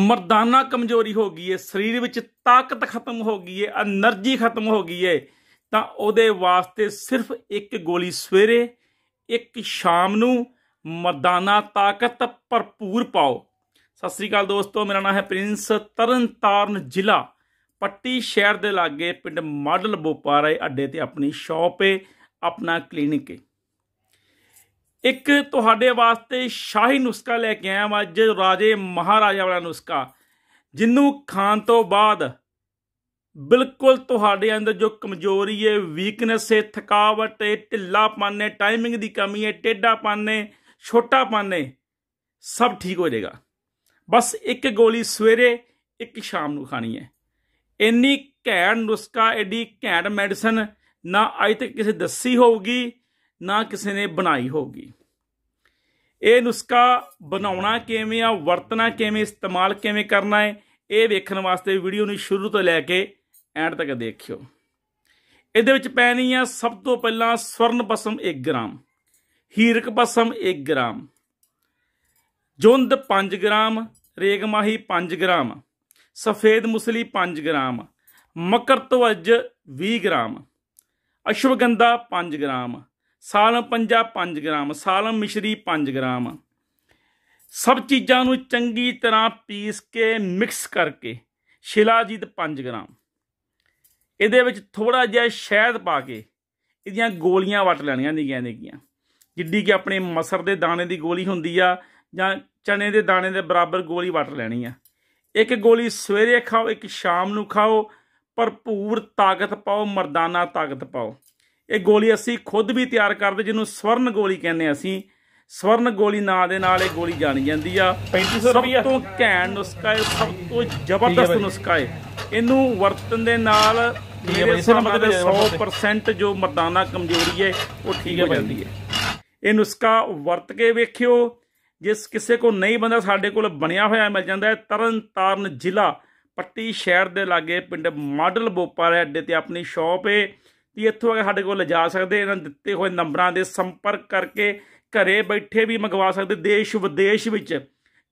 ਮਰਦਾਨਾ ਕਮਜ਼ੋਰੀ ਹੋ ਗਈ ਏ ਸਰੀਰ ਵਿੱਚ ਤਾਕਤ ਖਤਮ ਹੋ ਗਈ ਏ એનર્ਜੀ ਖਤਮ ਹੋ ਗਈ ਏ ਤਾਂ ਉਹਦੇ ਵਾਸਤੇ ਸਿਰਫ ਇੱਕ ਗੋਲੀ ਸਵੇਰੇ ਇੱਕ ਸ਼ਾਮ ਨੂੰ ਮਰਦਾਨਾ ਤਾਕਤ ਭਰਪੂਰ ਪਾਓ ਸਤਿ ਸ੍ਰੀ ਅਕਾਲ ਦੋਸਤੋ ਮੇਰਾ ਨਾਮ ਹੈ ਪ੍ਰਿੰਸ ਤਰਨਤਾਰਨ ਜ਼ਿਲ੍ਹਾ ਪੱਟੀ ਸ਼ਹਿਰ ਦੇ ਲਾਗੇ ਪਿੰਡ ਮਾਡਲ ਬੋਪਾਰਾ ਅੱਡੇ ਤੇ ਆਪਣੀ ਸ਼ਾਪ ਹੈ ਆਪਣਾ ਕਲੀਨਿਕ ਹੈ ਇੱਕ ਤੁਹਾਡੇ ਵਾਸਤੇ ਸ਼ਾਹੀ ਨੁਸਖਾ ਲੈ ਕੇ ਆਇਆ ਮੈਂ ਅੱਜ ਰਾਜੇ ਮਹਾਰਾਜਾ ਵਾਲਾ ਨੁਸਖਾ ਜਿੰਨੂੰ ਖਾਣ ਤੋਂ ਬਾਅਦ ਬਿਲਕੁਲ ਤੁਹਾਡੇ ਅੰਦਰ ਜੋ ਕਮਜ਼ੋਰੀ ਹੈ ਵੀਕਨੈਸ ਹੈ ਥਕਾਵਟ ਹੈ ਢਿੱਲਾਪਨ ਹੈ ਟਾਈਮਿੰਗ ਦੀ ਕਮੀ ਹੈ ਟੇਢਾਪਨ ਹੈ ਛੋਟਾਪਨ ਹੈ ਸਭ ਠੀਕ ਹੋ ਜਾਏਗਾ ਬਸ ਇੱਕ ਗੋਲੀ ਸਵੇਰੇ ਇੱਕ ਸ਼ਾਮ ਨੂੰ ਖਾਣੀ ਹੈ ਇੰਨੀ ਘੈਂਟ ਨੁਸਖਾ ਐਡੀ ਘੈਂਟ ਮੈਡੀਸਨ ਨਾ ਅਜੇ ਤੱਕ ਕਿਸੇ ਦੱਸੀ ਹੋਊਗੀ ਨਾ ਕਿਸੇ ਨੇ ਬਣਾਈ ਹੋਗੀ ਇਹ ਨੁਸਖਾ ਬਣਾਉਣਾ ਕਿਵੇਂ ਆ ਵਰਤਣਾ ਕਿਵੇਂ ਇਸਤੇਮਾਲ ਕਿਵੇਂ ਕਰਨਾ ਹੈ ਇਹ ਵੇਖਣ ਵਾਸਤੇ ਵੀਡੀਓ ਨੂੰ ਸ਼ੁਰੂ ਤੋਂ ਲੈ ਕੇ ਐਂਡ ਤੱਕ ਦੇਖਿਓ ਇਹਦੇ ਵਿੱਚ ਪੈਣੀ ਆ ਸਭ ਤੋਂ ਪਹਿਲਾਂ ਸਵਰਨ ਬਸਮ 1 ਗ੍ਰਾਮ ਹੀਰਕ ਬਸਮ 1 ਗ੍ਰਾਮ ਜੁੰਦ 5 ਗ੍ਰਾਮ ਰੇਗਮਾਹੀ 5 ਗ੍ਰਾਮ ਸਫੇਦ ਮੁਸਲੀ 5 ਗ੍ਰਾਮ ਮਕਰ 20 ਗ੍ਰਾਮ ਅਸ਼ਵਗੰਧਾ 5 ਗ੍ਰਾਮ ਸਾਲਮ ਪੰਜਾ 5 ਗ੍ਰਾਮ ਸਾਲਮ ਮਿਸ਼ਰੀ 5 ਗ੍ਰਾਮ ਸਭ ਚੀਜ਼ਾਂ ਨੂੰ ਚੰਗੀ ਤਰ੍ਹਾਂ ਪੀਸ ਕੇ ਮਿਕਸ ਕਰਕੇ ਸ਼ਿਲਾਜੀਤ 5 ਗ੍ਰਾਮ ਇਹਦੇ ਵਿੱਚ ਥੋੜਾ ਜਿਹਾ ਸ਼ਹਿਦ ਪਾ ਕੇ ਇਹਦੀਆਂ ਗੋਲੀਆਂ ਵਟ ਲੈਣੀਆਂ ਨੇਗੀਆਂ ਨੇਗੀਆਂ ਜਿੱਡੀ ਕਿ ਆਪਣੇ ਮਸਰ ਦੇ ਦਾਣੇ ਦੀ ਗੋਲੀ ਹੁੰਦੀ ਆ ਜਾਂ ਚਨੇ ਦੇ ਦਾਣੇ ਦੇ ਬਰਾਬਰ ਗੋਲੀ ਵਟ ਲੈਣੀ ਆ ਇੱਕ ਗੋਲੀ ਸਵੇਰੇ ਖਾਓ ਇੱਕ ਸ਼ਾਮ ਨੂੰ ਖਾਓ ਭਰਪੂਰ ਤਾਕਤ ਪਾਓ ਮਰਦਾਨਾ ਤਾਕਤ ਪਾਓ ਇਹ ਗੋਲੀ ਅਸੀਂ ਖੁਦ ਵੀ ਤਿਆਰ ਕਰਦੇ ਜਿਹਨੂੰ ਸਵਰਨ ਗੋਲੀ ਕਹਿੰਦੇ ਅਸੀਂ ਸਵਰਨ ਗੋਲੀ ਨਾਂ ਦੇ ਨਾਲ ਇਹ ਗੋਲੀ ਜਾਣੀ ਜਾਂਦੀ ਆ 3500 ਰੁਪਏ ਤੋਂ ਘੈਂਟ ਨੁਸਖਾ ਹੈ ਸਭ ਤੋਂ ਜ਼ਬਰਦਸਤ ਨੁਸਖਾ ਹੈ ਇਹਨੂੰ ਵਰਤਣ ਦੇ ਨਾਲ ਮੇਰੇ ਹਿਸਾਬ 100% ਜੋ ਮਰਦਾਨਾ ਕਮਜ਼ੋਰੀ ਹੈ ਉਹ ਠੀਕ ਹੋ ਜਾਂਦੀ ਹੈ ਇਹ ਨੁਸਖਾ ਵਰਤ ਕੇ ਵੇਖਿਓ ਜਿਸ ਕਿਸੇ ਕੋ ਨਹੀਂ ਬੰਦਾ ਸਾਡੇ ਕੋਲ ਬਣਿਆ ਹੋਇਆ ਮਿਲ ਜਾਂਦਾ ਹੈ ਤਰਨ ਤਾਰਨ ਜ਼ਿਲ੍ਹਾ ਪੱਟੀ ਸ਼ਹਿਰ ਦੇ ਲਾਗੇ ਪਿੰਡ ਮਾਡਲ ਬੋਪਾਰ ਹੈ ਅੱਡੇ ਤੇ ਆਪਣੀ ਸ਼ਾਪ ਹੈ ਵੀ ਇੱਥੋਂ ਆ ਸਾਡੇ ਕੋਲ ਲਿਜਾ ਸਕਦੇ ਇਹਨਾਂ ਦਿੱਤੇ ਹੋਏ ਨੰਬਰਾਂ ਦੇ ਸੰਪਰਕ ਕਰਕੇ ਘਰੇ ਬੈਠੇ ਵੀ ਮੰਗਵਾ ਸਕਦੇ ਦੇਸ਼ ਵਿਦੇਸ਼ ਵਿੱਚ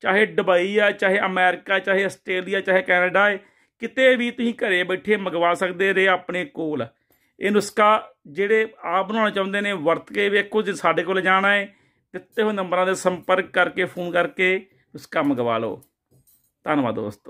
ਚਾਹੇ ਦੁਬਈ ਆ ਚਾਹੇ ਅਮਰੀਕਾ ਚਾਹੇ ਆਸਟ੍ਰੇਲੀਆ ਚਾਹੇ ਕੈਨੇਡਾ ਹੈ ਕਿਤੇ ਵੀ ਤੁਸੀਂ ਘਰੇ ਬੈਠੇ ਮੰਗਵਾ ਸਕਦੇ ਰਹੇ ਆਪਣੇ ਕੋਲ ਇਹ ਨੁਸਖਾ ਜਿਹੜੇ ਆਪ ਬਣਾਉਣਾ ਚਾਹੁੰਦੇ ਨੇ ਵਰਤ ਕੇ ਵੇਖੋ ਜੇ ਸਾਡੇ ਕੋਲ ਜਾਣਾ ਹੈ ਦਿੱਤੇ ਹੋਏ ਨੰਬਰਾਂ ਦੇ ਸੰਪਰਕ ਕਰਕੇ ਫੋਨ ਕਰਕੇ ਉਸ ਕੰਮ ਮੰਗਵਾ ਲਓ ਧੰਨਵਾਦ ਦੋਸਤੋ